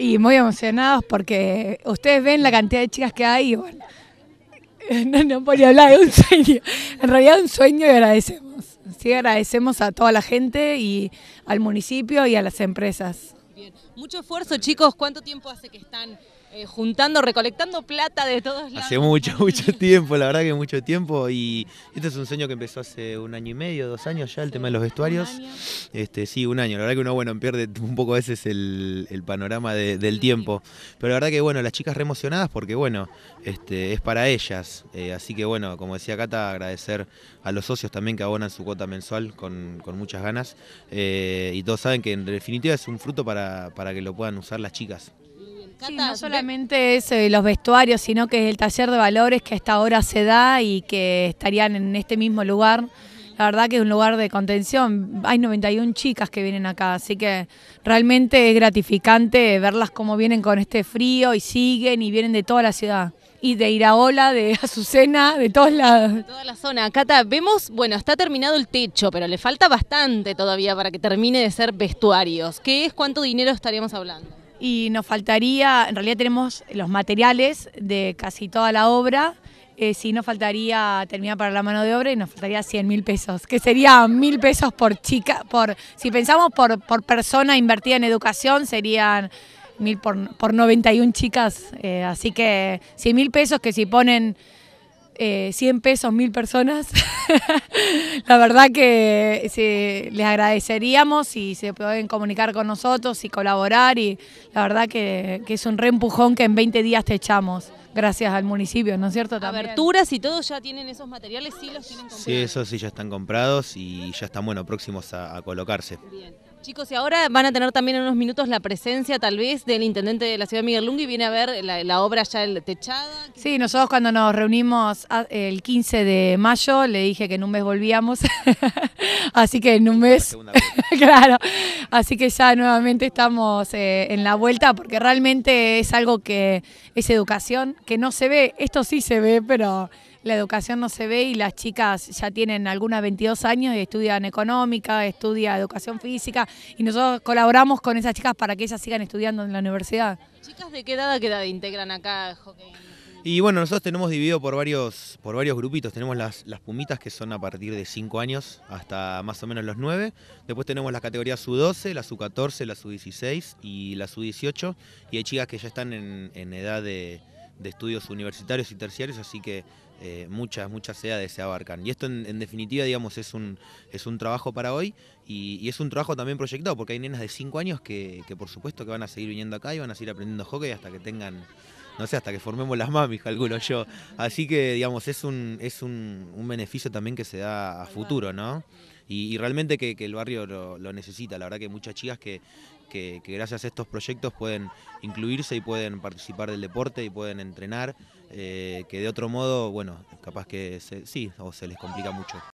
y muy emocionados porque ustedes ven la cantidad de chicas que hay bueno, no, no podía hablar de un sueño, en realidad un sueño y agradecemos. Sí, agradecemos a toda la gente y al municipio y a las empresas. Bien. Mucho esfuerzo, chicos. ¿Cuánto tiempo hace que están eh, juntando, recolectando plata de todos lados. Hace mucho, mucho tiempo, la verdad que mucho tiempo. Y este es un sueño que empezó hace un año y medio, dos años ya, el tema de los vestuarios. Este, sí, un año. La verdad que uno, bueno, pierde un poco a veces el, panorama del tiempo. Pero la verdad que, bueno, las chicas re emocionadas porque, bueno, este, es para ellas. Eh, así que, bueno, como decía Cata, agradecer a los socios también que abonan su cuota mensual con, con muchas ganas. Eh, y todos saben que, en definitiva, es un fruto para que lo puedan usar las chicas no solamente es eh, los vestuarios, sino que es el taller de valores que hasta hora se da y que estarían en este mismo lugar. La verdad que es un lugar de contención. Hay 91 chicas que vienen acá, así que realmente es gratificante verlas como vienen con este frío y siguen y vienen de toda la ciudad y de Iraola, de Azucena, de todos lados. De toda la zona. Cata, vemos, bueno, está terminado el techo, pero le falta bastante todavía para que termine de ser vestuarios. ¿Qué es? ¿Cuánto dinero estaríamos hablando? y nos faltaría, en realidad tenemos los materiales de casi toda la obra, eh, si nos faltaría terminar para la mano de obra y nos faltaría 100 mil pesos, que serían mil pesos por chica, por si pensamos por, por persona invertida en educación serían mil por, por 91 chicas, eh, así que 100 mil pesos que si ponen 100 eh, pesos, mil personas. la verdad que se les agradeceríamos si se pueden comunicar con nosotros y colaborar. Y la verdad que, es un reempujón que en 20 días te echamos. Gracias al municipio, ¿no es cierto? También. Aberturas y todos ya tienen esos materiales, sí los tienen comprados. Sí, esos sí ya están comprados y ya están, bueno, próximos a, colocarse. Chicos, y ahora van a tener también en unos minutos la presencia tal vez del intendente de la ciudad, Miguel Lungui, viene a ver la, obra ya el, techada. Sí, nosotros cuando nos reunimos ah, el 15 de mayo, le dije que en un mes volvíamos Así que en un mes. claro. Así que ya nuevamente estamos eh, en la vuelta porque realmente es algo que es educación, que no se ve. Esto sí se ve, pero la educación no se ve y las chicas ya tienen algunas 22 años y estudian económica, estudian educación física y nosotros colaboramos con esas chicas para que ellas sigan estudiando en la universidad. ¿Chicas de qué edad, qué edad integran acá y bueno, nosotros tenemos dividido por varios, por varios grupitos. Tenemos las, pumitas que son a partir de 5 años hasta más o menos los 9. Después tenemos las categorías sub 12 la sub 14 la sub 16 y la sub 18 Y hay chicas que ya están en, edad de, estudios universitarios y terciarios, así que eh, muchas, muchas edades se abarcan. Y esto en, definitiva, digamos, es un, es un trabajo para hoy y, es un trabajo también proyectado, porque hay nenas de 5 años que, que por supuesto que van a seguir viniendo acá y van a seguir aprendiendo hockey hasta que tengan no sé, hasta que formemos las mamis, calculo yo. Así que, digamos, es un, es un, beneficio también que se da a futuro, ¿no? Y, realmente que, el barrio lo, necesita, la verdad que hay muchas chicas que, gracias a estos proyectos pueden incluirse y pueden participar del deporte y pueden entrenar, eh, que de otro modo, bueno, capaz que sí, o se les complica mucho.